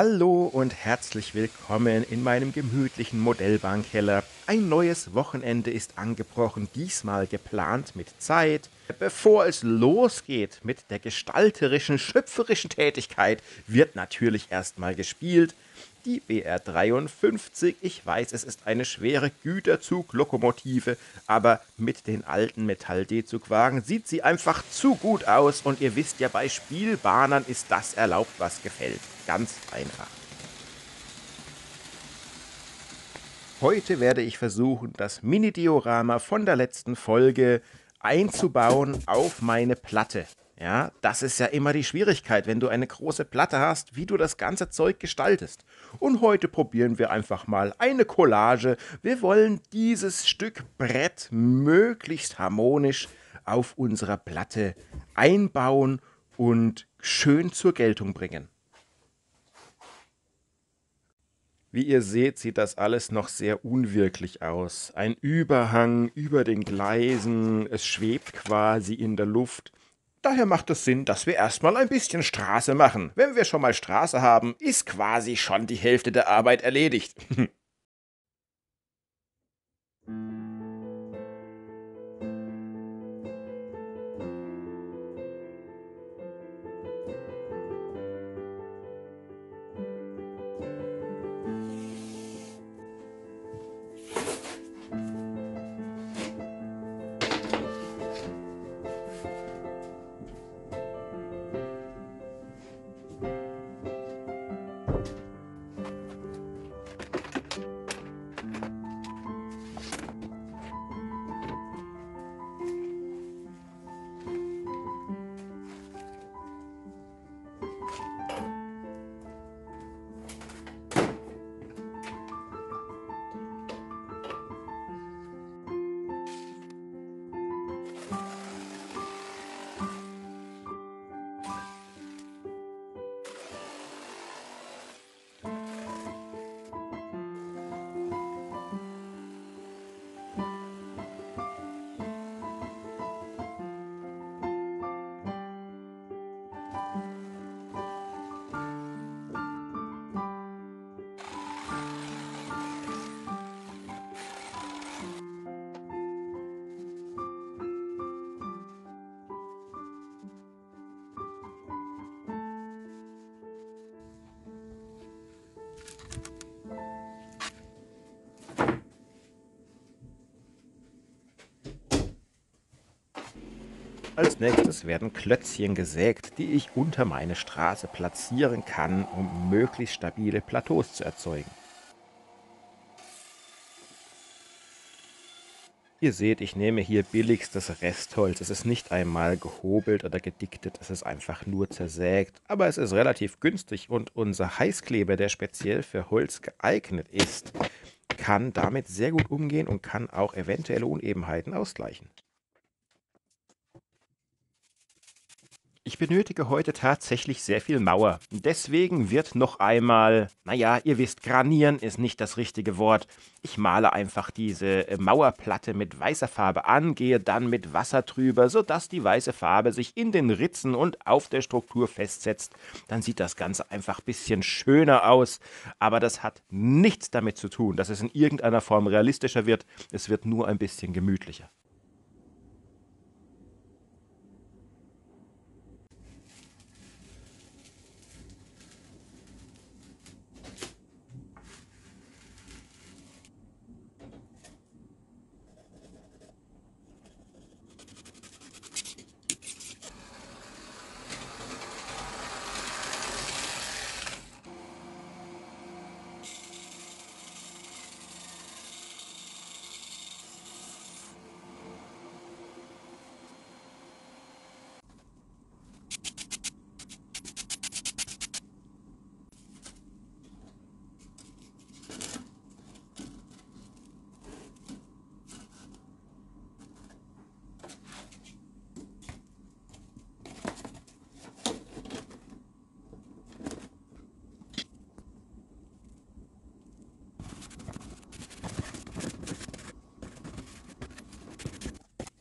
Hallo und herzlich willkommen in meinem gemütlichen Modellbahnkeller. Ein neues Wochenende ist angebrochen, diesmal geplant mit Zeit. Bevor es losgeht mit der gestalterischen, schöpferischen Tätigkeit, wird natürlich erstmal gespielt die BR 53. Ich weiß, es ist eine schwere Güterzuglokomotive, aber mit den alten Metall-D-Zugwagen sieht sie einfach zu gut aus und ihr wisst ja, bei Spielbahnern ist das erlaubt, was gefällt. Ganz einfach. Heute werde ich versuchen, das Mini-Diorama von der letzten Folge einzubauen auf meine Platte. Ja, das ist ja immer die Schwierigkeit, wenn du eine große Platte hast, wie du das ganze Zeug gestaltest. Und heute probieren wir einfach mal eine Collage. Wir wollen dieses Stück Brett möglichst harmonisch auf unserer Platte einbauen und schön zur Geltung bringen. Wie ihr seht, sieht das alles noch sehr unwirklich aus. Ein Überhang über den Gleisen, es schwebt quasi in der Luft. Daher macht es Sinn, dass wir erstmal ein bisschen Straße machen. Wenn wir schon mal Straße haben, ist quasi schon die Hälfte der Arbeit erledigt. Als nächstes werden Klötzchen gesägt, die ich unter meine Straße platzieren kann, um möglichst stabile Plateaus zu erzeugen. Ihr seht, ich nehme hier billigstes Restholz. Es ist nicht einmal gehobelt oder gedichtet, es ist einfach nur zersägt. Aber es ist relativ günstig und unser Heißkleber, der speziell für Holz geeignet ist, kann damit sehr gut umgehen und kann auch eventuelle Unebenheiten ausgleichen. Ich benötige heute tatsächlich sehr viel Mauer. Deswegen wird noch einmal, naja, ihr wisst, granieren ist nicht das richtige Wort. Ich male einfach diese äh, Mauerplatte mit weißer Farbe an, gehe dann mit Wasser drüber, sodass die weiße Farbe sich in den Ritzen und auf der Struktur festsetzt. Dann sieht das Ganze einfach ein bisschen schöner aus. Aber das hat nichts damit zu tun, dass es in irgendeiner Form realistischer wird. Es wird nur ein bisschen gemütlicher.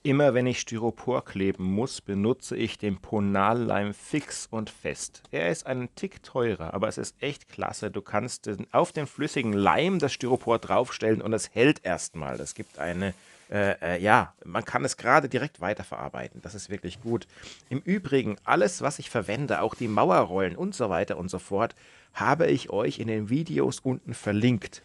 Immer wenn ich Styropor kleben muss, benutze ich den Ponalleim fix und fest. Er ist einen Tick teurer, aber es ist echt klasse. Du kannst auf den flüssigen Leim das Styropor draufstellen und es hält erstmal. Das gibt eine äh, äh, ja, man kann es gerade direkt weiterverarbeiten. Das ist wirklich gut. Im Übrigen, alles, was ich verwende, auch die Mauerrollen und so weiter und so fort, habe ich euch in den Videos unten verlinkt.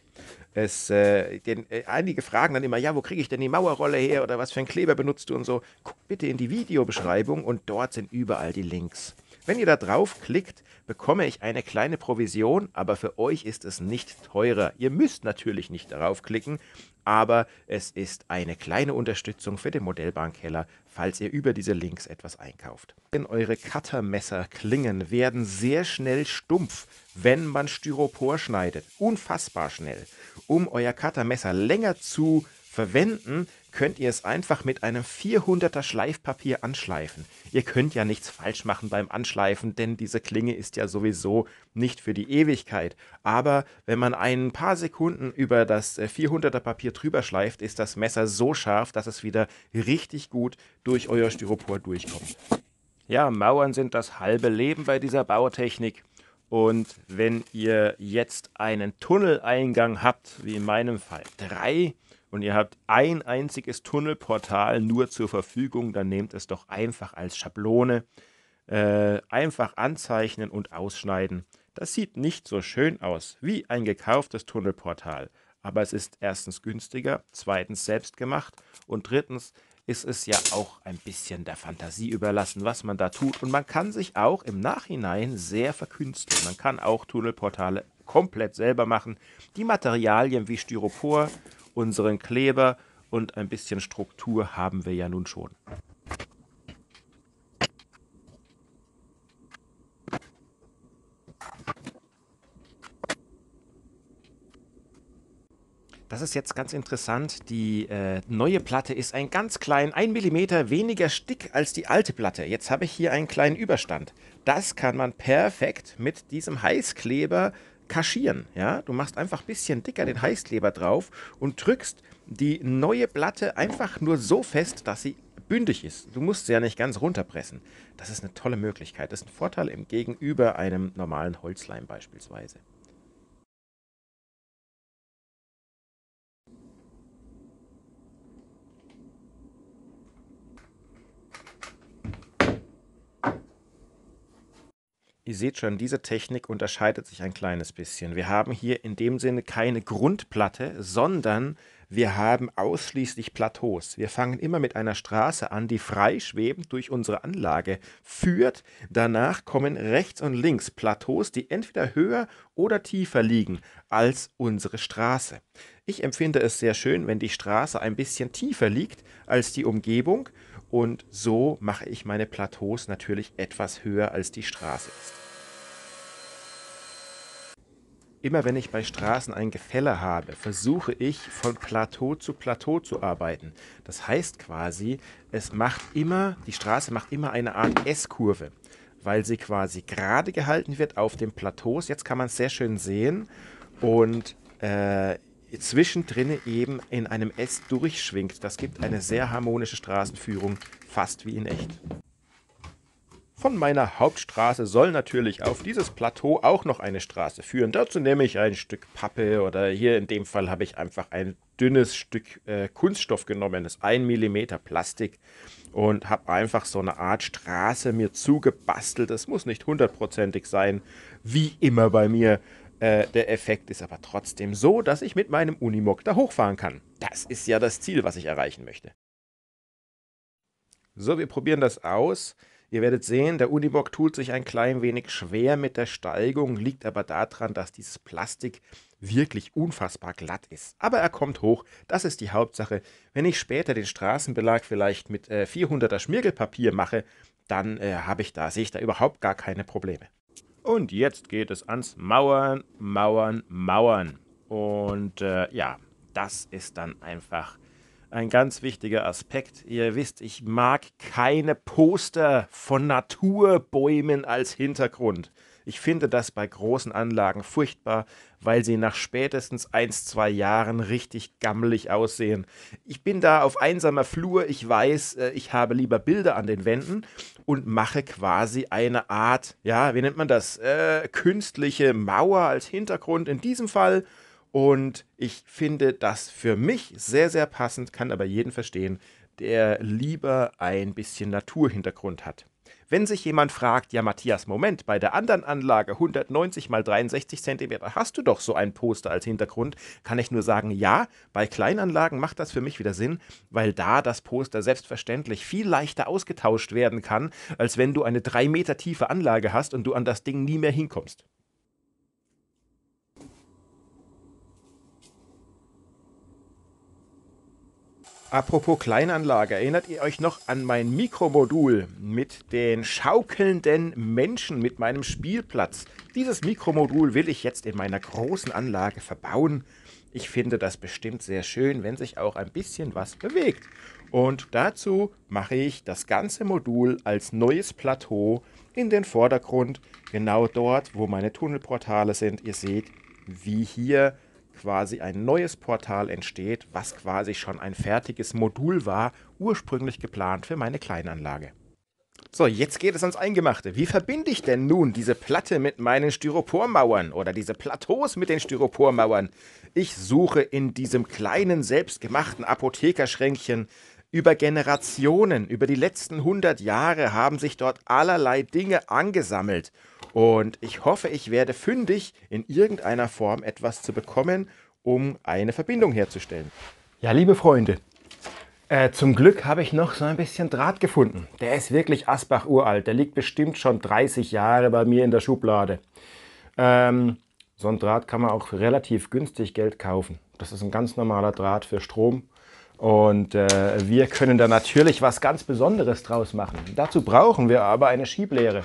Es, äh, den, äh, einige fragen dann immer, ja, wo kriege ich denn die Mauerrolle her oder was für einen Kleber benutzt du und so. Guck bitte in die Videobeschreibung und dort sind überall die Links. Wenn ihr da drauf klickt, bekomme ich eine kleine Provision, aber für euch ist es nicht teurer. Ihr müsst natürlich nicht darauf klicken, aber es ist eine kleine Unterstützung für den Modellbahnkeller, falls ihr über diese Links etwas einkauft. Denn eure Cuttermesser klingen werden sehr schnell stumpf, wenn man Styropor schneidet. Unfassbar schnell. Um euer Cuttermesser länger zu verwenden, könnt ihr es einfach mit einem 400er Schleifpapier anschleifen. Ihr könnt ja nichts falsch machen beim Anschleifen, denn diese Klinge ist ja sowieso nicht für die Ewigkeit. Aber wenn man ein paar Sekunden über das 400er äh, Papier drüber schleift, ist das Messer so scharf, dass es wieder richtig gut durch euer Styropor durchkommt. Ja, Mauern sind das halbe Leben bei dieser Bautechnik. Und wenn ihr jetzt einen Tunneleingang habt, wie in meinem Fall drei, und ihr habt ein einziges Tunnelportal nur zur Verfügung, dann nehmt es doch einfach als Schablone, äh, einfach anzeichnen und ausschneiden. Das sieht nicht so schön aus wie ein gekauftes Tunnelportal, aber es ist erstens günstiger, zweitens selbst gemacht und drittens ist es ja auch ein bisschen der Fantasie überlassen, was man da tut. Und man kann sich auch im Nachhinein sehr verkünsteln. Man kann auch Tunnelportale komplett selber machen. Die Materialien wie Styropor unseren Kleber und ein bisschen Struktur haben wir ja nun schon. Das ist jetzt ganz interessant. Die äh, neue Platte ist ein ganz klein, 1 mm weniger dick als die alte Platte. Jetzt habe ich hier einen kleinen Überstand. Das kann man perfekt mit diesem Heißkleber kaschieren. Ja? Du machst einfach ein bisschen dicker den Heißkleber drauf und drückst die neue Platte einfach nur so fest, dass sie bündig ist. Du musst sie ja nicht ganz runterpressen. Das ist eine tolle Möglichkeit. Das ist ein Vorteil im Gegenüber einem normalen Holzleim beispielsweise. Ihr seht schon, diese Technik unterscheidet sich ein kleines bisschen. Wir haben hier in dem Sinne keine Grundplatte, sondern wir haben ausschließlich Plateaus. Wir fangen immer mit einer Straße an, die freischwebend durch unsere Anlage führt. Danach kommen rechts und links Plateaus, die entweder höher oder tiefer liegen als unsere Straße. Ich empfinde es sehr schön, wenn die Straße ein bisschen tiefer liegt als die Umgebung und so mache ich meine Plateaus natürlich etwas höher als die Straße ist. Immer wenn ich bei Straßen ein Gefälle habe, versuche ich von Plateau zu Plateau zu arbeiten. Das heißt quasi, es macht immer, die Straße macht immer eine Art S-Kurve, weil sie quasi gerade gehalten wird auf den Plateaus. Jetzt kann man es sehr schön sehen und äh, zwischendrin eben in einem S durchschwingt. Das gibt eine sehr harmonische Straßenführung, fast wie in echt. Von meiner Hauptstraße soll natürlich auf dieses Plateau auch noch eine Straße führen. Dazu nehme ich ein Stück Pappe oder hier in dem Fall habe ich einfach ein dünnes Stück äh, Kunststoff genommen, das ist 1 mm Plastik und habe einfach so eine Art Straße mir zugebastelt. Das muss nicht hundertprozentig sein, wie immer bei mir. Äh, der Effekt ist aber trotzdem so, dass ich mit meinem Unimog da hochfahren kann. Das ist ja das Ziel, was ich erreichen möchte. So, wir probieren das aus. Ihr werdet sehen, der Unimog tut sich ein klein wenig schwer mit der Steigung, liegt aber daran, dass dieses Plastik wirklich unfassbar glatt ist. Aber er kommt hoch, das ist die Hauptsache. Wenn ich später den Straßenbelag vielleicht mit äh, 400er Schmirgelpapier mache, dann äh, habe ich da, sehe ich da überhaupt gar keine Probleme. Und jetzt geht es ans Mauern, Mauern, Mauern. Und äh, ja, das ist dann einfach ein ganz wichtiger Aspekt. Ihr wisst, ich mag keine Poster von Naturbäumen als Hintergrund. Ich finde das bei großen Anlagen furchtbar, weil sie nach spätestens ein, zwei Jahren richtig gammelig aussehen. Ich bin da auf einsamer Flur, ich weiß, äh, ich habe lieber Bilder an den Wänden, und mache quasi eine Art, ja, wie nennt man das, äh, künstliche Mauer als Hintergrund in diesem Fall. Und ich finde das für mich sehr, sehr passend, kann aber jeden verstehen, der lieber ein bisschen Naturhintergrund hat. Wenn sich jemand fragt, ja Matthias, Moment, bei der anderen Anlage 190 mal 63 cm hast du doch so ein Poster als Hintergrund, kann ich nur sagen, ja, bei Kleinanlagen macht das für mich wieder Sinn, weil da das Poster selbstverständlich viel leichter ausgetauscht werden kann, als wenn du eine 3 Meter tiefe Anlage hast und du an das Ding nie mehr hinkommst. Apropos Kleinanlage, erinnert ihr euch noch an mein Mikromodul mit den schaukelnden Menschen, mit meinem Spielplatz? Dieses Mikromodul will ich jetzt in meiner großen Anlage verbauen. Ich finde das bestimmt sehr schön, wenn sich auch ein bisschen was bewegt. Und dazu mache ich das ganze Modul als neues Plateau in den Vordergrund, genau dort, wo meine Tunnelportale sind. Ihr seht, wie hier quasi ein neues Portal entsteht, was quasi schon ein fertiges Modul war, ursprünglich geplant für meine Kleinanlage. So, jetzt geht es ans Eingemachte. Wie verbinde ich denn nun diese Platte mit meinen Styropormauern oder diese Plateaus mit den Styropormauern? Ich suche in diesem kleinen selbstgemachten Apothekerschränkchen über Generationen, über die letzten 100 Jahre haben sich dort allerlei Dinge angesammelt und ich hoffe, ich werde fündig, in irgendeiner Form etwas zu bekommen, um eine Verbindung herzustellen. Ja, liebe Freunde, äh, zum Glück habe ich noch so ein bisschen Draht gefunden. Der ist wirklich Asbach uralt. Der liegt bestimmt schon 30 Jahre bei mir in der Schublade. Ähm, so ein Draht kann man auch für relativ günstig Geld kaufen. Das ist ein ganz normaler Draht für Strom. Und äh, wir können da natürlich was ganz Besonderes draus machen. Dazu brauchen wir aber eine Schieblehre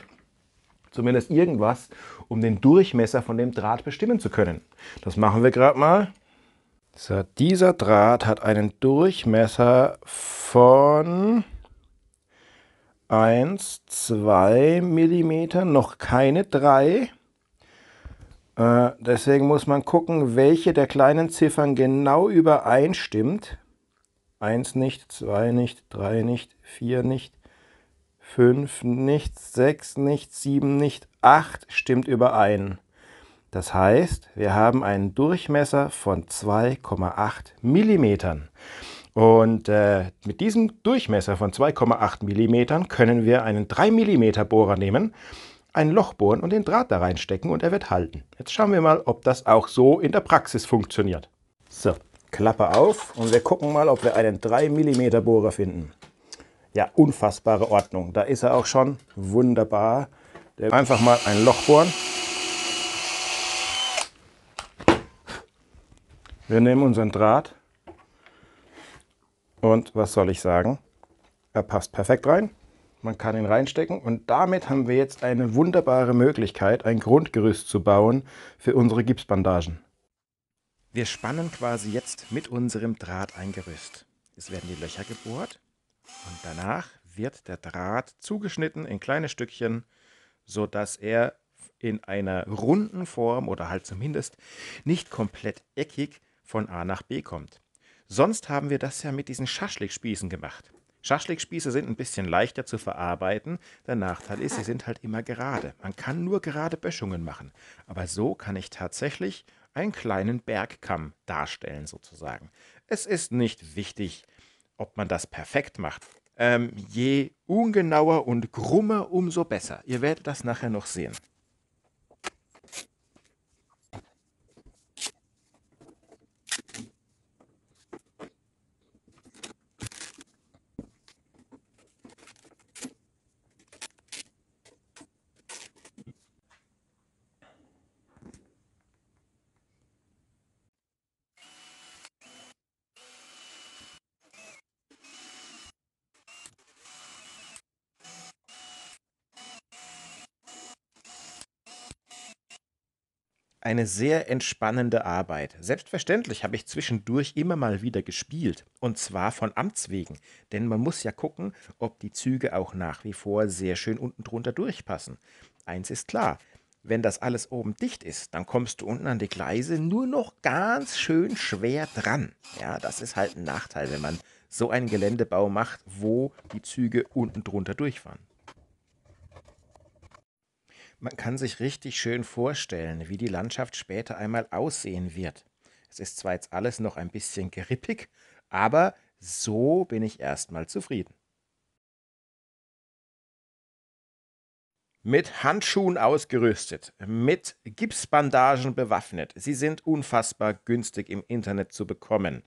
zumindest irgendwas, um den Durchmesser von dem Draht bestimmen zu können. Das machen wir gerade mal. So, dieser Draht hat einen Durchmesser von 1, 2 mm, noch keine 3. Äh, deswegen muss man gucken, welche der kleinen Ziffern genau übereinstimmt. 1 nicht, 2 nicht, 3 nicht, 4 nicht, 5, nicht 6, nicht 7, nicht 8 stimmt überein. Das heißt, wir haben einen Durchmesser von 2,8 mm. Und äh, mit diesem Durchmesser von 2,8 mm können wir einen 3 mm Bohrer nehmen, ein Loch bohren und den Draht da reinstecken und er wird halten. Jetzt schauen wir mal, ob das auch so in der Praxis funktioniert. So, Klappe auf und wir gucken mal, ob wir einen 3 mm Bohrer finden ja, unfassbare Ordnung. Da ist er auch schon. Wunderbar. Einfach mal ein Loch bohren. Wir nehmen unseren Draht und was soll ich sagen? Er passt perfekt rein. Man kann ihn reinstecken und damit haben wir jetzt eine wunderbare Möglichkeit, ein Grundgerüst zu bauen für unsere Gipsbandagen. Wir spannen quasi jetzt mit unserem Draht ein Gerüst. Es werden die Löcher gebohrt und danach wird der Draht zugeschnitten in kleine Stückchen, sodass er in einer runden Form oder halt zumindest nicht komplett eckig von A nach B kommt. Sonst haben wir das ja mit diesen Schaschlikspießen gemacht. Schaschlikspieße sind ein bisschen leichter zu verarbeiten. Der Nachteil ist, sie sind halt immer gerade. Man kann nur gerade Böschungen machen. Aber so kann ich tatsächlich einen kleinen Bergkamm darstellen sozusagen. Es ist nicht wichtig, ob man das perfekt macht. Ähm, je ungenauer und krummer, umso besser. Ihr werdet das nachher noch sehen. eine sehr entspannende Arbeit. Selbstverständlich habe ich zwischendurch immer mal wieder gespielt, und zwar von Amts wegen, denn man muss ja gucken, ob die Züge auch nach wie vor sehr schön unten drunter durchpassen. Eins ist klar, wenn das alles oben dicht ist, dann kommst du unten an die Gleise nur noch ganz schön schwer dran. Ja, das ist halt ein Nachteil, wenn man so einen Geländebau macht, wo die Züge unten drunter durchfahren. Man kann sich richtig schön vorstellen, wie die Landschaft später einmal aussehen wird. Es ist zwar jetzt alles noch ein bisschen gerippig, aber so bin ich erstmal zufrieden. mit Handschuhen ausgerüstet, mit Gipsbandagen bewaffnet. Sie sind unfassbar günstig im Internet zu bekommen.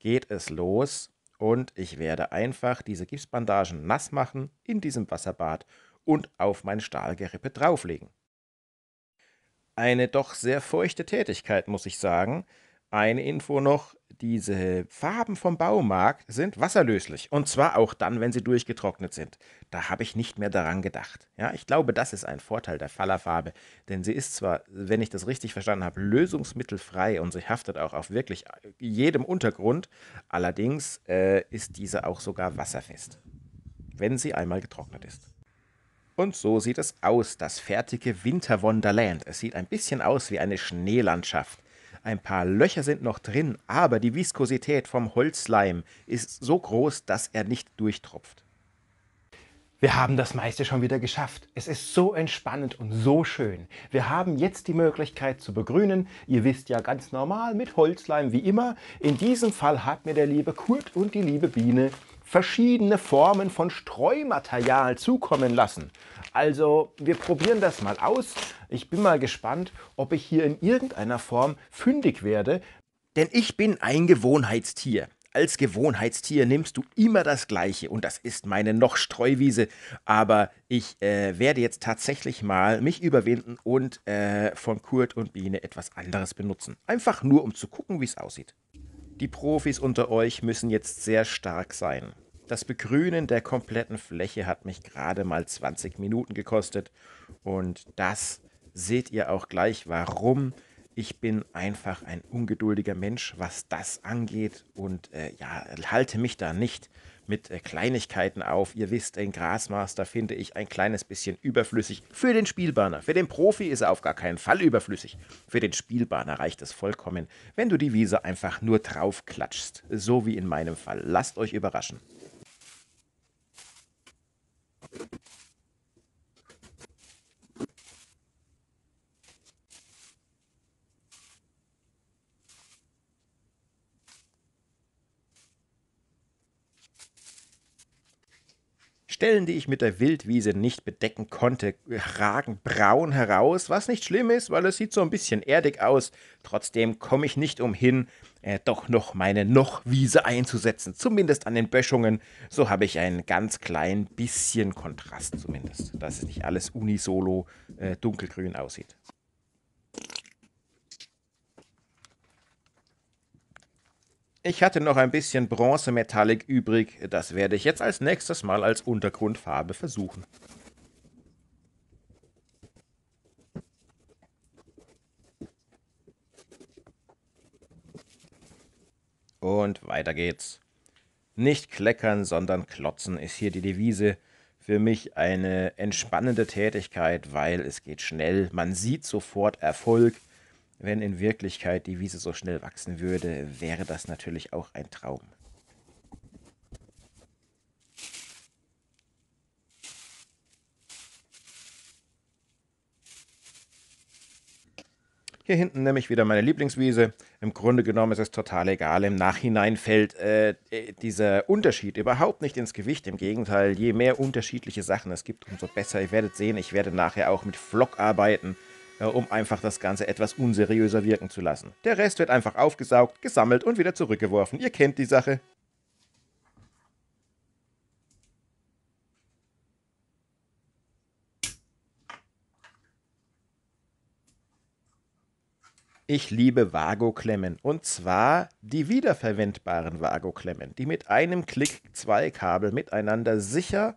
Geht es los und ich werde einfach diese Gipsbandagen nass machen in diesem Wasserbad und auf mein Stahlgerippe drauflegen. Eine doch sehr feuchte Tätigkeit, muss ich sagen. Eine Info noch, diese Farben vom Baumarkt sind wasserlöslich. Und zwar auch dann, wenn sie durchgetrocknet sind. Da habe ich nicht mehr daran gedacht. Ja, ich glaube, das ist ein Vorteil der Fallerfarbe. Denn sie ist zwar, wenn ich das richtig verstanden habe, lösungsmittelfrei und sie haftet auch auf wirklich jedem Untergrund. Allerdings äh, ist diese auch sogar wasserfest, wenn sie einmal getrocknet ist. Und so sieht es aus, das fertige Winter Wonderland. Es sieht ein bisschen aus wie eine Schneelandschaft. Ein paar Löcher sind noch drin, aber die Viskosität vom Holzleim ist so groß, dass er nicht durchtropft. Wir haben das meiste schon wieder geschafft. Es ist so entspannend und so schön. Wir haben jetzt die Möglichkeit zu begrünen. Ihr wisst ja ganz normal mit Holzleim wie immer. In diesem Fall hat mir der liebe Kurt und die liebe Biene verschiedene Formen von Streumaterial zukommen lassen. Also wir probieren das mal aus. Ich bin mal gespannt, ob ich hier in irgendeiner Form fündig werde. Denn ich bin ein Gewohnheitstier. Als Gewohnheitstier nimmst du immer das Gleiche und das ist meine noch Streuwiese. Aber ich äh, werde jetzt tatsächlich mal mich überwinden und äh, von Kurt und Biene etwas anderes benutzen. Einfach nur, um zu gucken, wie es aussieht. Die Profis unter euch müssen jetzt sehr stark sein. Das Begrünen der kompletten Fläche hat mich gerade mal 20 Minuten gekostet und das seht ihr auch gleich, warum. Ich bin einfach ein ungeduldiger Mensch, was das angeht und äh, ja, halte mich da nicht mit äh, Kleinigkeiten auf. Ihr wisst, den Grasmaster finde ich ein kleines bisschen überflüssig für den Spielbahner. Für den Profi ist er auf gar keinen Fall überflüssig. Für den Spielbahner reicht es vollkommen, wenn du die Wiese einfach nur draufklatschst. So wie in meinem Fall. Lasst euch überraschen. Stellen, die ich mit der Wildwiese nicht bedecken konnte, ragen braun heraus, was nicht schlimm ist, weil es sieht so ein bisschen erdig aus. Trotzdem komme ich nicht umhin, äh, doch noch meine Nochwiese einzusetzen, zumindest an den Böschungen. So habe ich ein ganz klein bisschen Kontrast zumindest, dass es nicht alles unisolo äh, dunkelgrün aussieht. Ich hatte noch ein bisschen Bronzemetallic übrig, das werde ich jetzt als nächstes Mal als Untergrundfarbe versuchen. Und weiter geht's. Nicht kleckern, sondern klotzen ist hier die Devise. Für mich eine entspannende Tätigkeit, weil es geht schnell, man sieht sofort Erfolg wenn in Wirklichkeit die Wiese so schnell wachsen würde, wäre das natürlich auch ein Traum. Hier hinten nehme ich wieder meine Lieblingswiese. Im Grunde genommen ist es total egal. Im Nachhinein fällt äh, dieser Unterschied überhaupt nicht ins Gewicht. Im Gegenteil, je mehr unterschiedliche Sachen es gibt, umso besser. Ihr werdet sehen, ich werde nachher auch mit Flock arbeiten. Äh, um einfach das Ganze etwas unseriöser wirken zu lassen. Der Rest wird einfach aufgesaugt, gesammelt und wieder zurückgeworfen. Ihr kennt die Sache. Ich liebe Vago-Klemmen und zwar die wiederverwendbaren Vago-Klemmen, die mit einem Klick zwei Kabel miteinander sicher,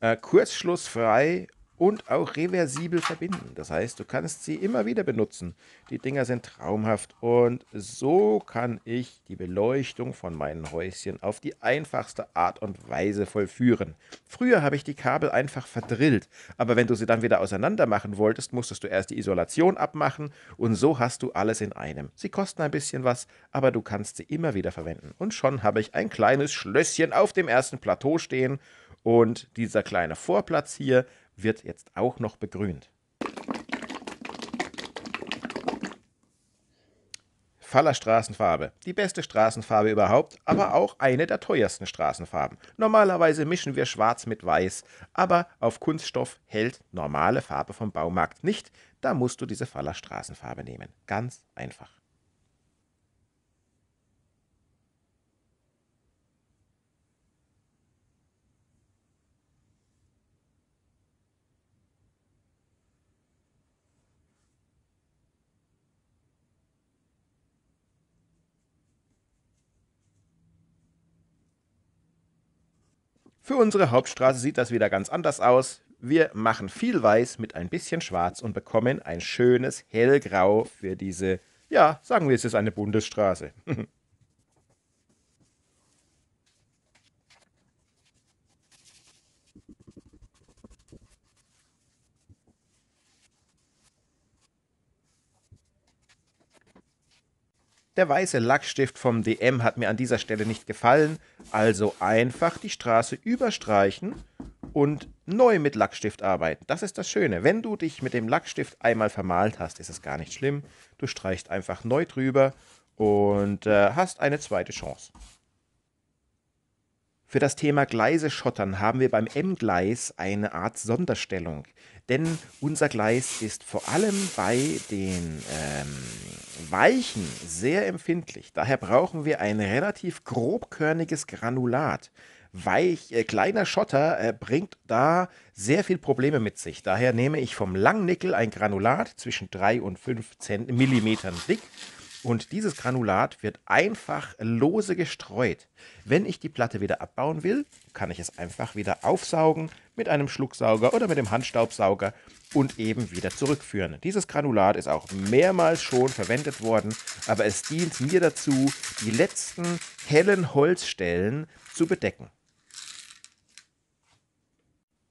äh, kurzschlussfrei und auch reversibel verbinden. Das heißt, du kannst sie immer wieder benutzen. Die Dinger sind traumhaft und so kann ich die Beleuchtung von meinen Häuschen auf die einfachste Art und Weise vollführen. Früher habe ich die Kabel einfach verdrillt, aber wenn du sie dann wieder auseinander machen wolltest, musstest du erst die Isolation abmachen und so hast du alles in einem. Sie kosten ein bisschen was, aber du kannst sie immer wieder verwenden. Und schon habe ich ein kleines Schlösschen auf dem ersten Plateau stehen und dieser kleine Vorplatz hier wird jetzt auch noch begrünt. Fallerstraßenfarbe. Die beste Straßenfarbe überhaupt, aber auch eine der teuersten Straßenfarben. Normalerweise mischen wir schwarz mit weiß, aber auf Kunststoff hält normale Farbe vom Baumarkt nicht. Da musst du diese Fallerstraßenfarbe nehmen. Ganz einfach. Für unsere Hauptstraße sieht das wieder ganz anders aus. Wir machen viel weiß mit ein bisschen schwarz und bekommen ein schönes hellgrau für diese, ja, sagen wir, es ist eine Bundesstraße. Der weiße Lackstift vom DM hat mir an dieser Stelle nicht gefallen, also einfach die Straße überstreichen und neu mit Lackstift arbeiten. Das ist das Schöne. Wenn du dich mit dem Lackstift einmal vermalt hast, ist es gar nicht schlimm. Du streichst einfach neu drüber und äh, hast eine zweite Chance. Für das Thema Gleise schottern haben wir beim M-Gleis eine Art Sonderstellung. Denn unser Gleis ist vor allem bei den ähm, Weichen sehr empfindlich. Daher brauchen wir ein relativ grobkörniges Granulat. Weich, äh, kleiner Schotter äh, bringt da sehr viel Probleme mit sich. Daher nehme ich vom Langnickel ein Granulat zwischen 3 und 5 Zent Millimetern dick und dieses Granulat wird einfach lose gestreut. Wenn ich die Platte wieder abbauen will, kann ich es einfach wieder aufsaugen mit einem Schlucksauger oder mit dem Handstaubsauger und eben wieder zurückführen. Dieses Granulat ist auch mehrmals schon verwendet worden, aber es dient mir dazu, die letzten hellen Holzstellen zu bedecken.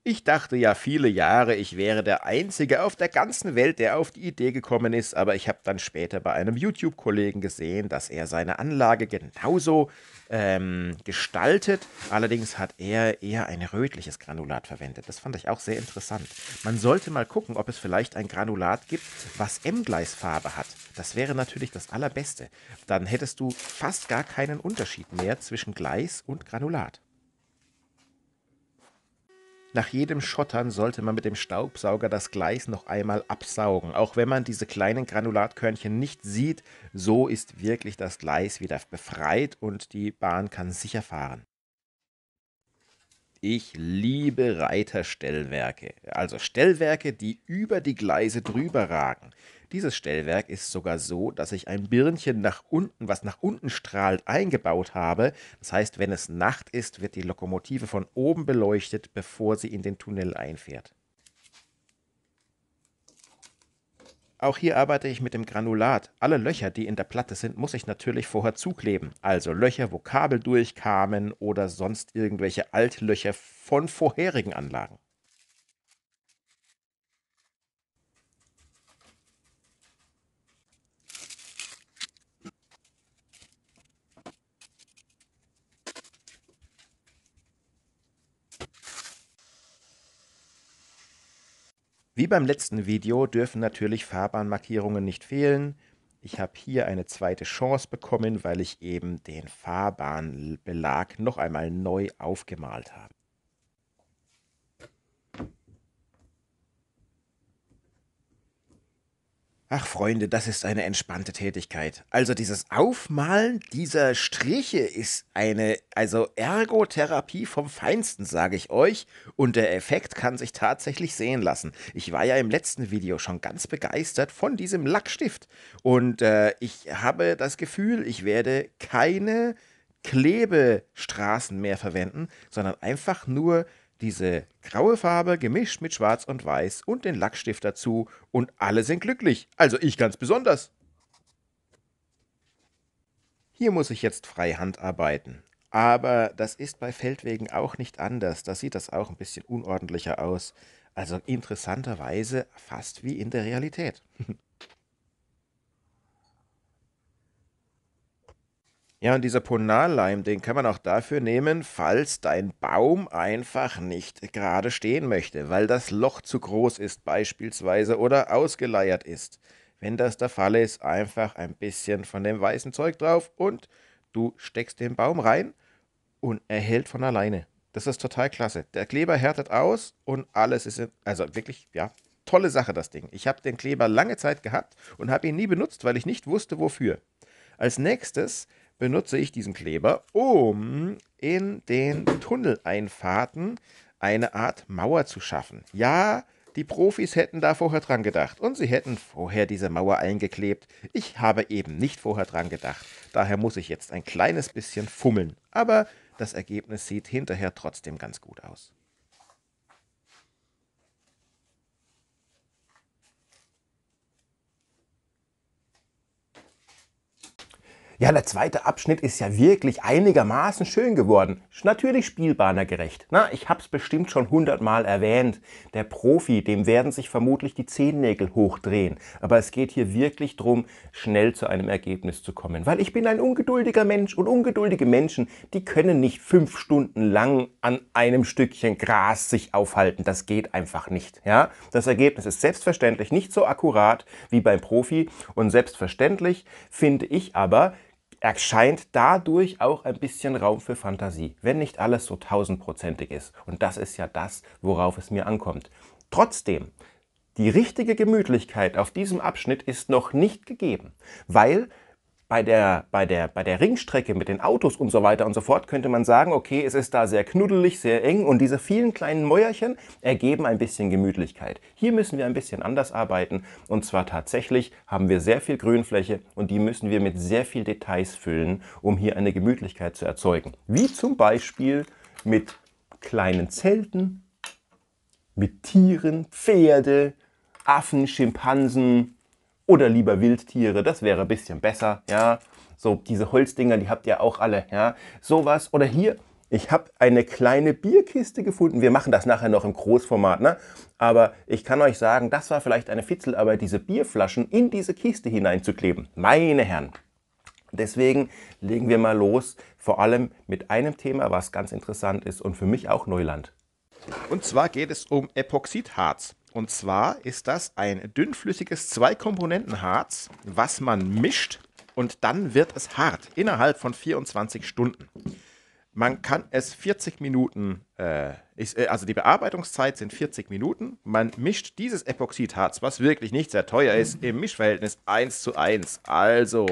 Ich dachte ja viele Jahre, ich wäre der Einzige auf der ganzen Welt, der auf die Idee gekommen ist, aber ich habe dann später bei einem YouTube-Kollegen gesehen, dass er seine Anlage genauso ähm, gestaltet. Allerdings hat er eher ein rötliches Granulat verwendet. Das fand ich auch sehr interessant. Man sollte mal gucken, ob es vielleicht ein Granulat gibt, was M-Gleisfarbe hat. Das wäre natürlich das Allerbeste. Dann hättest du fast gar keinen Unterschied mehr zwischen Gleis und Granulat. Nach jedem Schottern sollte man mit dem Staubsauger das Gleis noch einmal absaugen. Auch wenn man diese kleinen Granulatkörnchen nicht sieht, so ist wirklich das Gleis wieder befreit und die Bahn kann sicher fahren. Ich liebe Reiterstellwerke, also Stellwerke, die über die Gleise drüber ragen. Dieses Stellwerk ist sogar so, dass ich ein Birnchen nach unten, was nach unten strahlt, eingebaut habe. Das heißt, wenn es Nacht ist, wird die Lokomotive von oben beleuchtet, bevor sie in den Tunnel einfährt. Auch hier arbeite ich mit dem Granulat. Alle Löcher, die in der Platte sind, muss ich natürlich vorher zukleben. Also Löcher, wo Kabel durchkamen oder sonst irgendwelche Altlöcher von vorherigen Anlagen. Wie beim letzten Video dürfen natürlich Fahrbahnmarkierungen nicht fehlen. Ich habe hier eine zweite Chance bekommen, weil ich eben den Fahrbahnbelag noch einmal neu aufgemalt habe. Ach Freunde, das ist eine entspannte Tätigkeit. Also dieses Aufmalen dieser Striche ist eine, also Ergotherapie vom Feinsten, sage ich euch. Und der Effekt kann sich tatsächlich sehen lassen. Ich war ja im letzten Video schon ganz begeistert von diesem Lackstift. Und äh, ich habe das Gefühl, ich werde keine Klebestraßen mehr verwenden, sondern einfach nur diese graue Farbe gemischt mit Schwarz und Weiß und den Lackstift dazu und alle sind glücklich, also ich ganz besonders. Hier muss ich jetzt frei Hand arbeiten. Aber das ist bei Feldwegen auch nicht anders. Da sieht das auch ein bisschen unordentlicher aus. Also interessanterweise fast wie in der Realität. Ja, und dieser Ponalleim, den kann man auch dafür nehmen, falls dein Baum einfach nicht gerade stehen möchte, weil das Loch zu groß ist beispielsweise oder ausgeleiert ist. Wenn das der Fall ist, einfach ein bisschen von dem weißen Zeug drauf und du steckst den Baum rein und er hält von alleine. Das ist total klasse. Der Kleber härtet aus und alles ist, in, also wirklich, ja, tolle Sache das Ding. Ich habe den Kleber lange Zeit gehabt und habe ihn nie benutzt, weil ich nicht wusste wofür. Als nächstes benutze ich diesen Kleber, um in den Tunneleinfahrten eine Art Mauer zu schaffen. Ja, die Profis hätten da vorher dran gedacht und sie hätten vorher diese Mauer eingeklebt. Ich habe eben nicht vorher dran gedacht. Daher muss ich jetzt ein kleines bisschen fummeln. Aber das Ergebnis sieht hinterher trotzdem ganz gut aus. Ja, der zweite Abschnitt ist ja wirklich einigermaßen schön geworden. Natürlich spielbahnergerecht. Na, ich hab's bestimmt schon hundertmal erwähnt. Der Profi, dem werden sich vermutlich die Zehennägel hochdrehen. Aber es geht hier wirklich darum, schnell zu einem Ergebnis zu kommen. Weil ich bin ein ungeduldiger Mensch und ungeduldige Menschen, die können nicht fünf Stunden lang an einem Stückchen Gras sich aufhalten. Das geht einfach nicht. Ja, das Ergebnis ist selbstverständlich nicht so akkurat wie beim Profi und selbstverständlich finde ich aber, erscheint dadurch auch ein bisschen Raum für Fantasie, wenn nicht alles so tausendprozentig ist. Und das ist ja das, worauf es mir ankommt. Trotzdem, die richtige Gemütlichkeit auf diesem Abschnitt ist noch nicht gegeben, weil bei der, bei, der, bei der Ringstrecke mit den Autos und so weiter und so fort könnte man sagen, okay, es ist da sehr knuddelig, sehr eng und diese vielen kleinen Mäuerchen ergeben ein bisschen Gemütlichkeit. Hier müssen wir ein bisschen anders arbeiten und zwar tatsächlich haben wir sehr viel Grünfläche und die müssen wir mit sehr viel Details füllen, um hier eine Gemütlichkeit zu erzeugen. Wie zum Beispiel mit kleinen Zelten, mit Tieren, Pferde, Affen, Schimpansen, oder lieber Wildtiere, das wäre ein bisschen besser, ja. So, diese Holzdinger, die habt ihr auch alle, ja. Sowas. Oder hier, ich habe eine kleine Bierkiste gefunden. Wir machen das nachher noch im Großformat, ne? Aber ich kann euch sagen, das war vielleicht eine Fitzelarbeit, diese Bierflaschen in diese Kiste hineinzukleben. Meine Herren. Deswegen legen wir mal los, vor allem mit einem Thema, was ganz interessant ist und für mich auch Neuland. Und zwar geht es um Epoxidharz. Und zwar ist das ein dünnflüssiges Zweikomponentenharz, was man mischt und dann wird es hart innerhalb von 24 Stunden. Man kann es 40 Minuten, äh, ich, äh, also die Bearbeitungszeit sind 40 Minuten. Man mischt dieses Epoxidharz, was wirklich nicht sehr teuer ist, im Mischverhältnis 1 zu 1. Also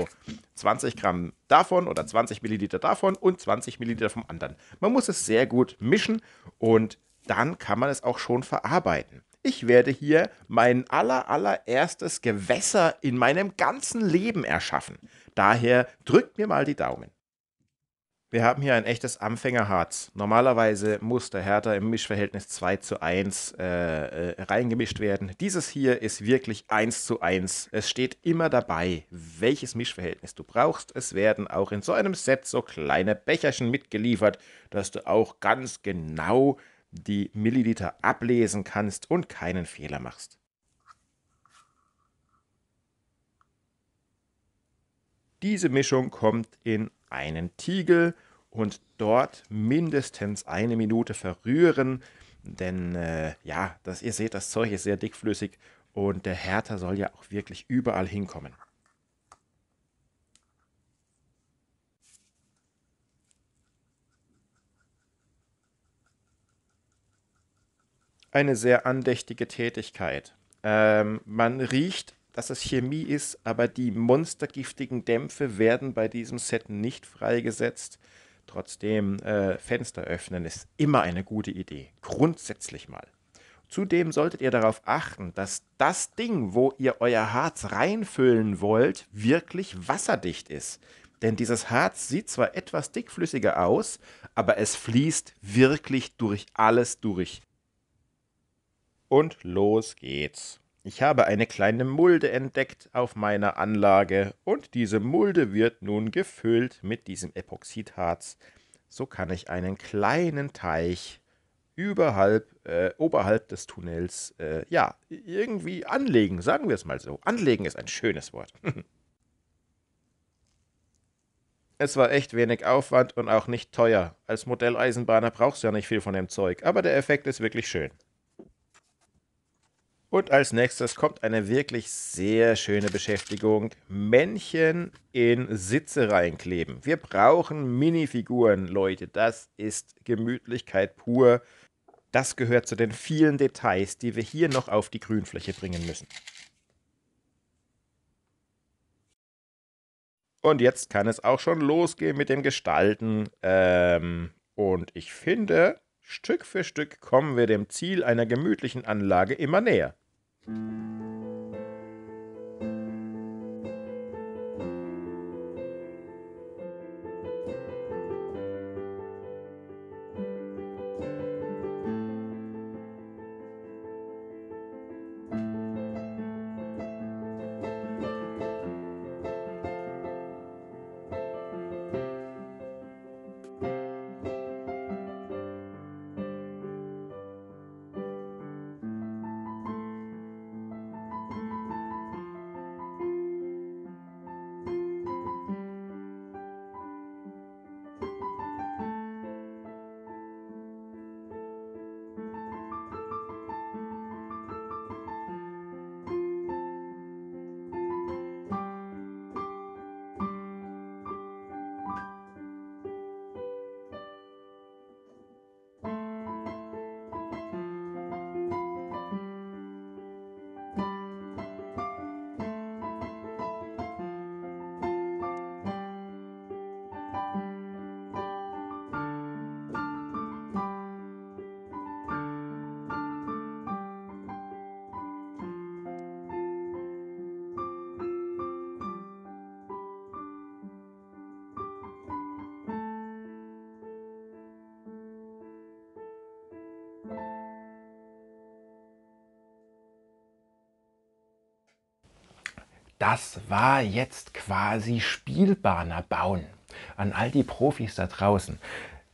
20 Gramm davon oder 20 Milliliter davon und 20 Milliliter vom anderen. Man muss es sehr gut mischen und dann kann man es auch schon verarbeiten ich werde hier mein aller, allererstes Gewässer in meinem ganzen Leben erschaffen. Daher drückt mir mal die Daumen. Wir haben hier ein echtes Anfängerharz. Normalerweise muss der Hertha im Mischverhältnis 2 zu 1 äh, äh, reingemischt werden. Dieses hier ist wirklich 1 zu 1. Es steht immer dabei, welches Mischverhältnis du brauchst. Es werden auch in so einem Set so kleine Becherchen mitgeliefert, dass du auch ganz genau die Milliliter ablesen kannst und keinen Fehler machst. Diese Mischung kommt in einen Tiegel und dort mindestens eine Minute verrühren, denn äh, ja, das, ihr seht, das Zeug ist sehr dickflüssig und der Härter soll ja auch wirklich überall hinkommen. eine sehr andächtige Tätigkeit. Ähm, man riecht, dass es Chemie ist, aber die monstergiftigen Dämpfe werden bei diesem Set nicht freigesetzt. Trotzdem, äh, Fenster öffnen ist immer eine gute Idee. Grundsätzlich mal. Zudem solltet ihr darauf achten, dass das Ding, wo ihr euer Harz reinfüllen wollt, wirklich wasserdicht ist. Denn dieses Harz sieht zwar etwas dickflüssiger aus, aber es fließt wirklich durch alles durch. Und los geht's. Ich habe eine kleine Mulde entdeckt auf meiner Anlage und diese Mulde wird nun gefüllt mit diesem Epoxidharz. So kann ich einen kleinen Teich überhalb, äh, oberhalb des Tunnels, äh, ja, irgendwie anlegen, sagen wir es mal so. Anlegen ist ein schönes Wort. Es war echt wenig Aufwand und auch nicht teuer. Als Modelleisenbahner brauchst du ja nicht viel von dem Zeug, aber der Effekt ist wirklich schön. Und als nächstes kommt eine wirklich sehr schöne Beschäftigung. Männchen in Sitze reinkleben. Wir brauchen Minifiguren, Leute. Das ist Gemütlichkeit pur. Das gehört zu den vielen Details, die wir hier noch auf die Grünfläche bringen müssen. Und jetzt kann es auch schon losgehen mit dem Gestalten. Ähm, und ich finde, Stück für Stück kommen wir dem Ziel einer gemütlichen Anlage immer näher. Música das war jetzt quasi Spielbahner bauen an all die Profis da draußen.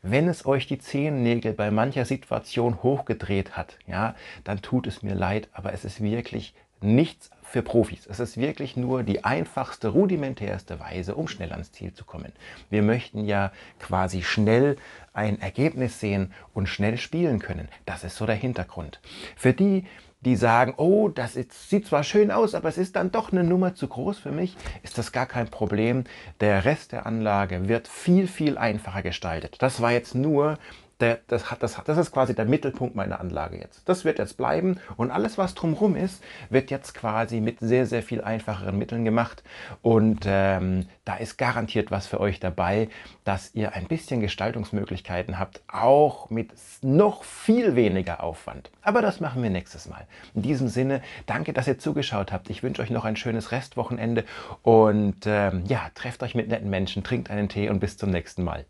Wenn es euch die Zehennägel bei mancher Situation hochgedreht hat, ja, dann tut es mir leid, aber es ist wirklich nichts für Profis. Es ist wirklich nur die einfachste, rudimentärste Weise, um schnell ans Ziel zu kommen. Wir möchten ja quasi schnell ein Ergebnis sehen und schnell spielen können. Das ist so der Hintergrund. Für die, die sagen, oh, das ist, sieht zwar schön aus, aber es ist dann doch eine Nummer zu groß für mich, ist das gar kein Problem. Der Rest der Anlage wird viel, viel einfacher gestaltet. Das war jetzt nur der, das, das, das ist quasi der Mittelpunkt meiner Anlage jetzt. Das wird jetzt bleiben und alles, was drumherum ist, wird jetzt quasi mit sehr, sehr viel einfacheren Mitteln gemacht. Und ähm, da ist garantiert was für euch dabei, dass ihr ein bisschen Gestaltungsmöglichkeiten habt, auch mit noch viel weniger Aufwand. Aber das machen wir nächstes Mal. In diesem Sinne, danke, dass ihr zugeschaut habt. Ich wünsche euch noch ein schönes Restwochenende und ähm, ja, trefft euch mit netten Menschen, trinkt einen Tee und bis zum nächsten Mal.